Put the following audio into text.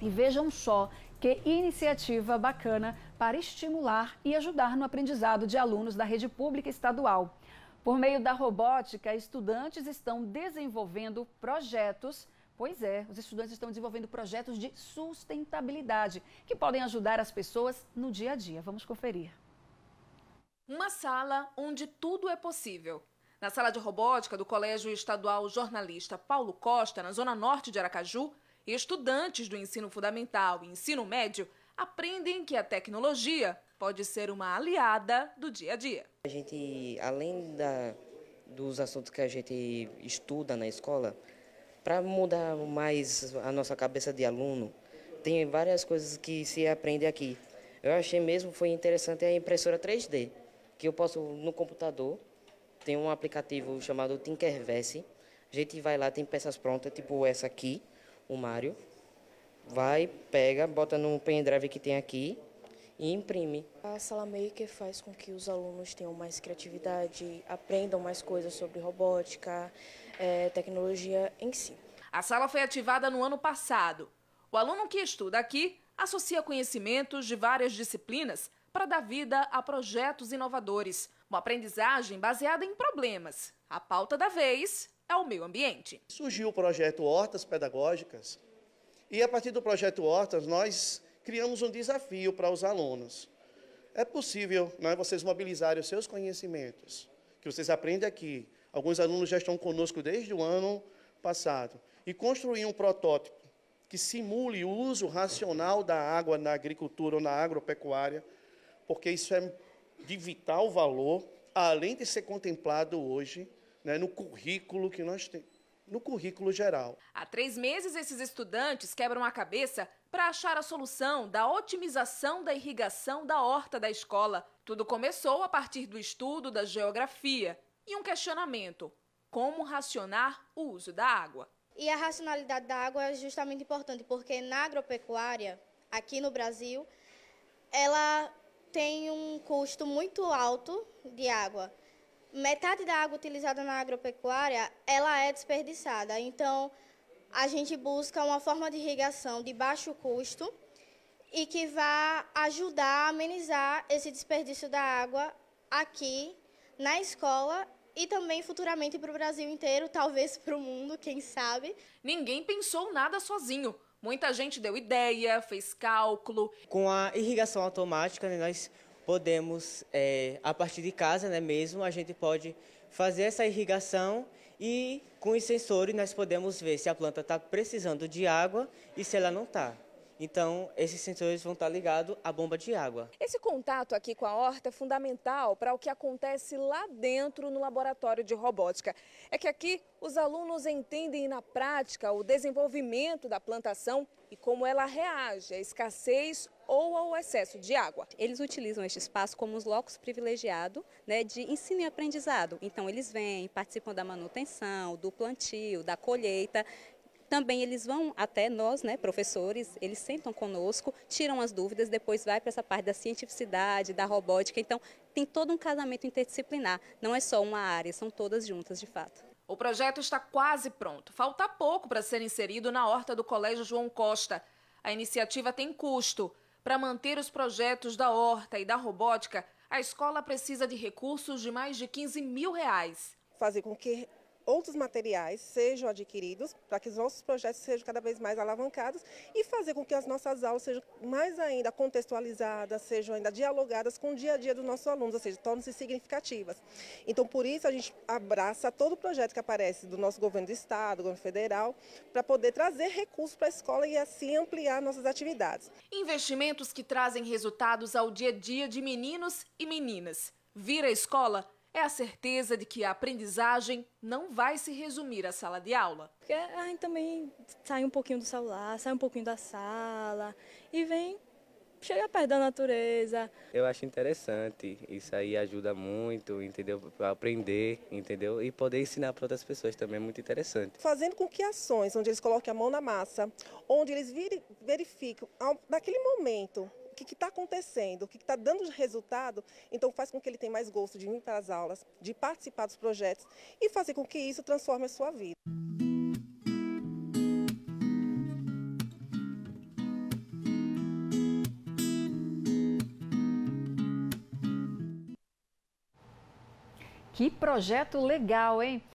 E vejam só que iniciativa bacana para estimular e ajudar no aprendizado de alunos da rede pública estadual. Por meio da robótica, estudantes estão desenvolvendo projetos. Pois é, os estudantes estão desenvolvendo projetos de sustentabilidade que podem ajudar as pessoas no dia a dia. Vamos conferir. Uma sala onde tudo é possível. Na sala de robótica do Colégio Estadual Jornalista Paulo Costa, na zona norte de Aracaju, estudantes do ensino fundamental e ensino médio aprendem que a tecnologia pode ser uma aliada do dia a dia. A gente, além da, dos assuntos que a gente estuda na escola, para mudar mais a nossa cabeça de aluno, tem várias coisas que se aprende aqui. Eu achei mesmo foi interessante a impressora 3D, que eu posso no computador, tem um aplicativo chamado Tinkerverse. A gente vai lá, tem peças prontas, tipo essa aqui, o Mário, vai, pega, bota num pendrive que tem aqui e imprime. A sala maker faz com que os alunos tenham mais criatividade, aprendam mais coisas sobre robótica, é, tecnologia em si. A sala foi ativada no ano passado. O aluno que estuda aqui associa conhecimentos de várias disciplinas para dar vida a projetos inovadores. Uma aprendizagem baseada em problemas. A pauta da vez ao meio ambiente. Surgiu o projeto Hortas Pedagógicas e a partir do projeto Hortas nós criamos um desafio para os alunos. É possível né, vocês mobilizarem os seus conhecimentos, que vocês aprendem aqui. Alguns alunos já estão conosco desde o ano passado. E construir um protótipo que simule o uso racional da água na agricultura ou na agropecuária, porque isso é de vital valor, além de ser contemplado hoje né, no currículo que nós temos no currículo geral. Há três meses, esses estudantes quebram a cabeça para achar a solução da otimização da irrigação da horta da escola. Tudo começou a partir do estudo da geografia e um questionamento: como racionar o uso da água? E a racionalidade da água é justamente importante, porque na agropecuária, aqui no Brasil, ela tem um custo muito alto de água metade da água utilizada na agropecuária ela é desperdiçada. Então, a gente busca uma forma de irrigação de baixo custo e que vá ajudar a amenizar esse desperdício da água aqui na escola e também futuramente para o Brasil inteiro, talvez para o mundo, quem sabe. Ninguém pensou nada sozinho. Muita gente deu ideia, fez cálculo. Com a irrigação automática, né, nós podemos, é, a partir de casa né, mesmo, a gente pode fazer essa irrigação e com os sensores nós podemos ver se a planta está precisando de água e se ela não está. Então, esses sensores vão estar ligados à bomba de água. Esse contato aqui com a horta é fundamental para o que acontece lá dentro no laboratório de robótica. É que aqui os alunos entendem na prática o desenvolvimento da plantação e como ela reage à escassez ou ao excesso de água. Eles utilizam este espaço como os locos privilegiados né, de ensino e aprendizado. Então, eles vêm, participam da manutenção, do plantio, da colheita também eles vão até nós, né, professores, eles sentam conosco, tiram as dúvidas, depois vai para essa parte da cientificidade, da robótica. Então, tem todo um casamento interdisciplinar, não é só uma área, são todas juntas de fato. O projeto está quase pronto. Falta pouco para ser inserido na horta do Colégio João Costa. A iniciativa tem custo. Para manter os projetos da horta e da robótica, a escola precisa de recursos de mais de 15 mil reais. Fazer com que outros materiais sejam adquiridos, para que os nossos projetos sejam cada vez mais alavancados e fazer com que as nossas aulas sejam mais ainda contextualizadas, sejam ainda dialogadas com o dia a dia dos nossos alunos, ou seja, tornem-se significativas. Então, por isso, a gente abraça todo o projeto que aparece do nosso governo do Estado, do governo federal, para poder trazer recursos para a escola e assim ampliar nossas atividades. Investimentos que trazem resultados ao dia a dia de meninos e meninas. Vira a escola é a certeza de que a aprendizagem não vai se resumir à sala de aula. Porque aí também sai um pouquinho do celular, sai um pouquinho da sala e vem chega perto da natureza. Eu acho interessante, isso aí ajuda muito, entendeu? Para aprender, entendeu? E poder ensinar para outras pessoas também é muito interessante. Fazendo com que ações, onde eles coloquem a mão na massa, onde eles verificam naquele momento o que está acontecendo, o que está dando resultado, então faz com que ele tenha mais gosto de vir para as aulas, de participar dos projetos e fazer com que isso transforme a sua vida. Que projeto legal, hein?